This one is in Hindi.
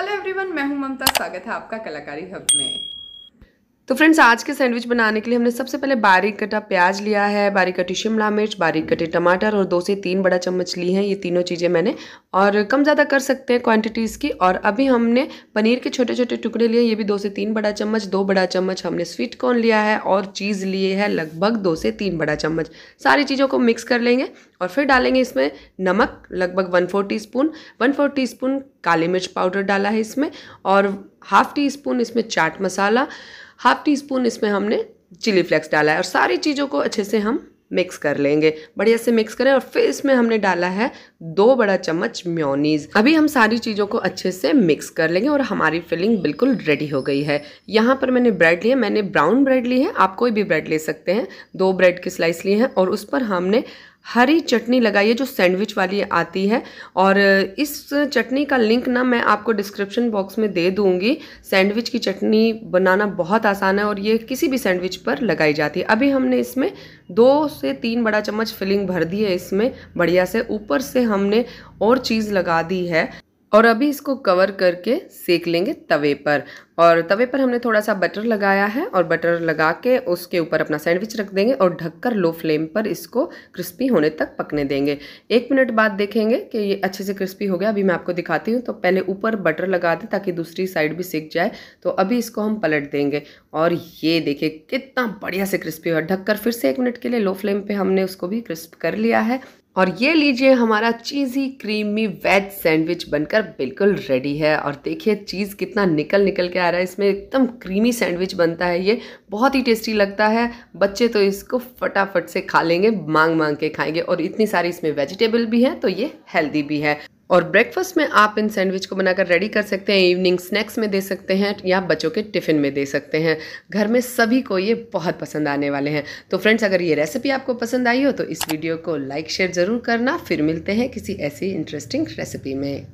हेलो एवरीवन मैं हूं ममता स्वागत है आपका कलाकारी हब में तो फ्रेंड्स आज के सैंडविच बनाने के लिए हमने सबसे पहले बारीक कटा प्याज लिया है बारीक कटी शिमला मिर्च बारीक कटे टमाटर और दो से तीन बड़ा चम्मच ली हैं ये तीनों चीज़ें मैंने और कम ज़्यादा कर सकते हैं क्वांटिटीज़ की और अभी हमने पनीर के छोटे छोटे टुकड़े लिए ये भी दो से तीन बड़ा चम्मच दो बड़ा चम्मच हमने स्वीट कॉर्न लिया है और चीज़ लिए है लगभग दो से तीन बड़ा चम्मच सारी चीज़ों को मिक्स कर लेंगे और फिर डालेंगे इसमें नमक लगभग one four teaspoon one four teaspoon काली मिर्च पाउडर डाला है इसमें और हाफ टी स्पून इसमें चाट मसाला हाफ़ टी स्पून इसमें हमने चिली फ्लेक्स डाला है और सारी चीज़ों को अच्छे से हम मिक्स कर लेंगे बढ़िया से मिक्स करें और फिर इसमें हमने डाला है दो बड़ा चम्मच म्योनीज अभी हम सारी चीज़ों को अच्छे से मिक्स कर लेंगे और हमारी फिलिंग बिल्कुल रेडी हो गई है यहाँ पर मैंने ब्रेड लिया मैंने ब्राउन ब्रेड ली है आप कोई भी ब्रेड ले सकते हैं दो ब्रेड की स्लाइस ली है और उस पर हमने हरी चटनी लगाइए जो सैंडविच वाली आती है और इस चटनी का लिंक ना मैं आपको डिस्क्रिप्शन बॉक्स में दे दूंगी सैंडविच की चटनी बनाना बहुत आसान है और ये किसी भी सैंडविच पर लगाई जाती है अभी हमने इसमें दो से तीन बड़ा चम्मच फिलिंग भर दी है इसमें बढ़िया से ऊपर से हमने और चीज़ लगा दी है और अभी इसको कवर करके सेक लेंगे तवे पर और तवे पर हमने थोड़ा सा बटर लगाया है और बटर लगा के उसके ऊपर अपना सैंडविच रख देंगे और ढककर लो फ्लेम पर इसको क्रिस्पी होने तक पकने देंगे एक मिनट बाद देखेंगे कि ये अच्छे से क्रिस्पी हो गया अभी मैं आपको दिखाती हूँ तो पहले ऊपर बटर लगा दें ताकि दूसरी साइड भी सेक जाए तो अभी इसको हम पलट देंगे और ये देखिए कितना बढ़िया से क्रिस्पी हुआ ढककर फिर से एक मिनट के लिए लो फ्लेम पर हमने उसको भी क्रिस्प कर लिया है और ये लीजिए हमारा चीज़ी क्रीमी वेज सैंडविच बनकर बिल्कुल रेडी है और देखिए चीज़ कितना निकल निकल के आ रहा है इसमें एकदम क्रीमी सैंडविच बनता है ये बहुत ही टेस्टी लगता है बच्चे तो इसको फटाफट से खा लेंगे मांग मांग के खाएंगे और इतनी सारी इसमें वेजिटेबल भी हैं तो ये हेल्दी भी है और ब्रेकफास्ट में आप इन सैंडविच को बनाकर रेडी कर सकते हैं इवनिंग स्नैक्स में दे सकते हैं या बच्चों के टिफ़िन में दे सकते हैं घर में सभी को ये बहुत पसंद आने वाले हैं तो फ्रेंड्स अगर ये रेसिपी आपको पसंद आई हो तो इस वीडियो को लाइक शेयर ज़रूर करना फिर मिलते हैं किसी ऐसी इंटरेस्टिंग रेसिपी में